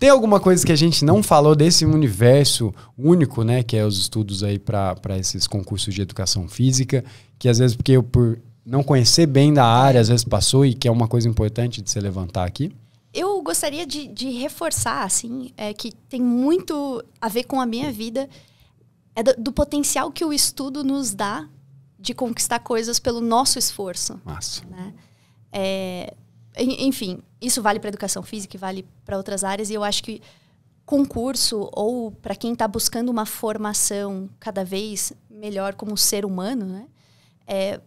Tem alguma coisa que a gente não falou desse universo único, né, que é os estudos aí para esses concursos de educação física, que às vezes porque eu por não conhecer bem da área, às vezes passou e que é uma coisa importante de se levantar aqui? Eu gostaria de, de reforçar, assim, é, que tem muito a ver com a minha vida, é do, do potencial que o estudo nos dá de conquistar coisas pelo nosso esforço. Massa. Né? É, enfim, isso vale para educação física e vale para outras áreas. E eu acho que concurso ou para quem está buscando uma formação cada vez melhor como ser humano, né? É,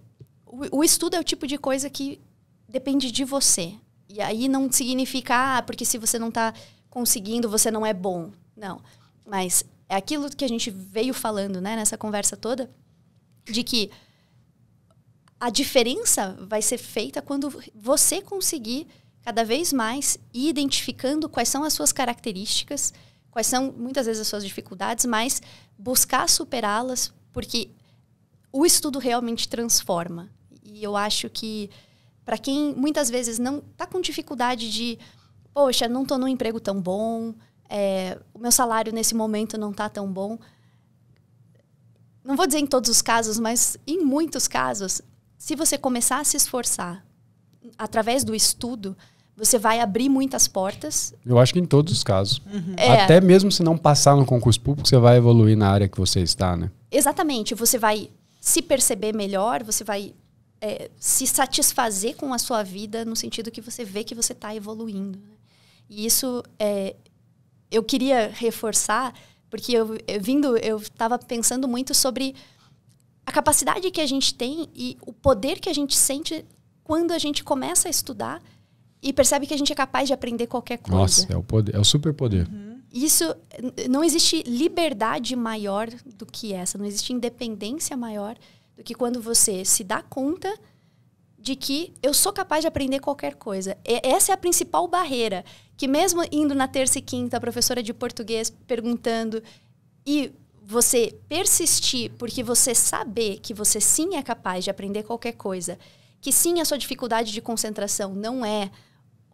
o, o, estudo é o tipo de coisa que depende de você. E aí não significa, ah, porque se você não está conseguindo, você não é bom. Não. Mas é aquilo que a gente veio falando né, nessa conversa toda, de que a diferença vai ser feita quando você conseguir cada vez mais ir identificando quais são as suas características, quais são muitas vezes as suas dificuldades, mas buscar superá-las, porque o estudo realmente transforma. E eu acho que para quem muitas vezes não está com dificuldade de, poxa, não estou num emprego tão bom, é, o meu salário nesse momento não está tão bom. Não vou dizer em todos os casos, mas em muitos casos, se você começar a se esforçar através do estudo, você vai abrir muitas portas. Eu acho que em todos os casos. Uhum. É. Até mesmo se não passar no concurso público, você vai evoluir na área que você está, né? Exatamente. Você vai se perceber melhor, você vai é, se satisfazer com a sua vida no sentido que você vê que você está evoluindo. Né? E isso é, eu queria reforçar, porque eu, eu vindo, eu estava pensando muito sobre a capacidade que a gente tem e o poder que a gente sente quando a gente começa a estudar e percebe que a gente é capaz de aprender qualquer coisa. Nossa, é o poder, é o superpoder. Uhum. Isso não existe liberdade maior do que essa, não existe independência maior do que quando você se dá conta de que eu sou capaz de aprender qualquer coisa. E essa é a principal barreira, que mesmo indo na terça e quinta, a professora de português perguntando e você persistir, porque você saber que você sim é capaz de aprender qualquer coisa, que sim a sua dificuldade de concentração não é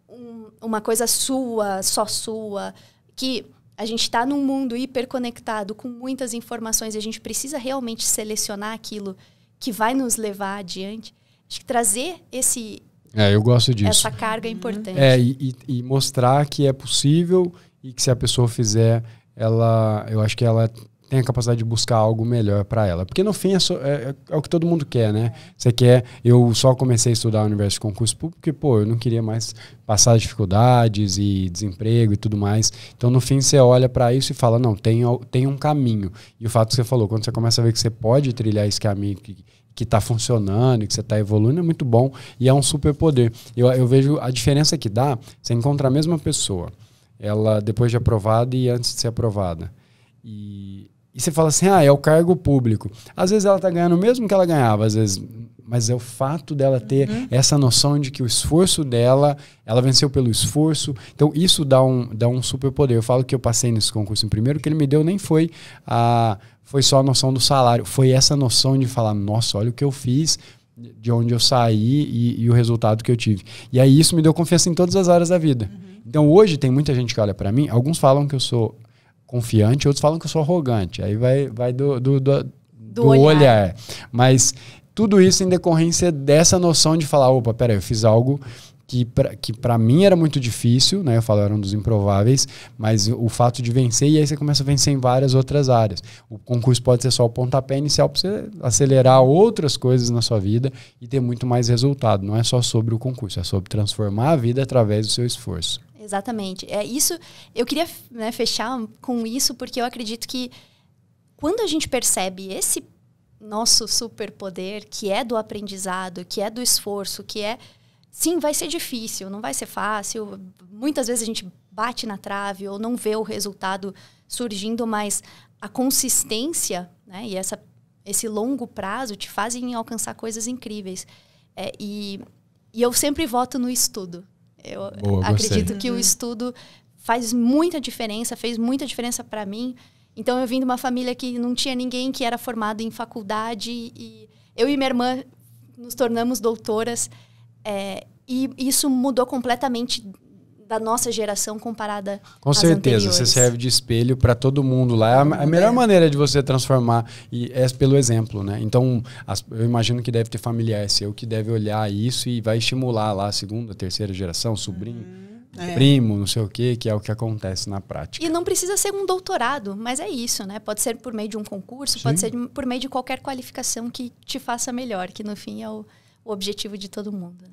um, uma coisa sua, só sua, que a gente está num mundo hiperconectado com muitas informações e a gente precisa realmente selecionar aquilo que vai nos levar adiante. Acho que trazer esse é, eu gosto disso. Essa carga é importante. É, e, e mostrar que é possível e que se a pessoa fizer, ela, eu acho que ela tenha a capacidade de buscar algo melhor para ela. Porque no fim é, só, é, é, o que todo mundo quer, né? Você quer. Eu só comecei a estudar o universo de concurso público porque, pô, eu não queria mais passar dificuldades e desemprego e tudo mais. Então, no fim, você olha para isso e fala: não, tem, tem um caminho. E o fato que você falou, quando você começa a ver que você pode trilhar esse caminho, que, que está funcionando, que você está evoluindo, é muito bom e é um superpoder. Eu, eu vejo a diferença que dá, você encontra a mesma pessoa, ela depois de aprovada e antes de ser aprovada. E e você fala assim, ah, é o cargo público. Às vezes ela está ganhando o mesmo que ela ganhava, às vezes, mas é o fato dela ter uhum. essa noção de que o esforço dela, ela venceu pelo esforço. Então isso dá um, dá um poder Eu falo que eu passei nesse concurso em primeiro, que ele me deu nem foi a foi só a noção do salário, foi essa noção de falar, nossa, olha o que eu fiz, de onde eu saí e, e o resultado que eu tive. E aí isso me deu confiança em todas as áreas da vida. Uhum. Então hoje tem muita gente que olha para mim, alguns falam que eu sou confiante, outros falam que eu sou arrogante. Aí vai, vai do, do, do, do, do olhar. olhar. Mas tudo isso em decorrência dessa noção de falar: opa, peraí, eu fiz algo que para que para mim era muito difícil, né? Eu falo, era um dos improváveis, mas o fato de vencer, e aí você começa a vencer em várias outras áreas. O concurso pode ser só o pontapé inicial para você acelerar outras coisas na sua vida e ter muito mais resultado. Não é só sobre o concurso, é sobre transformar a vida através do seu esforço. Exatamente. É isso. Eu queria né, fechar com isso porque eu acredito que quando a gente percebe esse nosso superpoder que é do aprendizado, que é do esforço, que é sim vai ser difícil, não vai ser fácil. Muitas vezes a gente bate na trave ou não vê o resultado surgindo, mas a consistência né, e essa, esse longo prazo te fazem alcançar coisas incríveis. É, e, e eu sempre voto no estudo. Eu Boa, acredito gostei. que o uhum. estudo faz muita diferença, fez muita diferença para mim. Então eu vim de uma família que não tinha ninguém que era formado em faculdade e eu e minha irmã nos tornamos doutoras é, e isso mudou completamente da nossa geração comparada Com certeza, anteriores. você serve de espelho para todo mundo lá. É a, a melhor é. maneira de você transformar e é pelo exemplo, né? Então, as, eu imagino que deve ter familiar seu que deve olhar isso e vai estimular lá a segunda, terceira geração, sobrinho. Uhum. É. primo, não sei o que, que é o que acontece na prática. E não precisa ser um doutorado, mas é isso, né? Pode ser por meio de um concurso, Sim. pode ser por meio de qualquer qualificação que te faça melhor, que no fim é o, o objetivo de todo mundo. Né?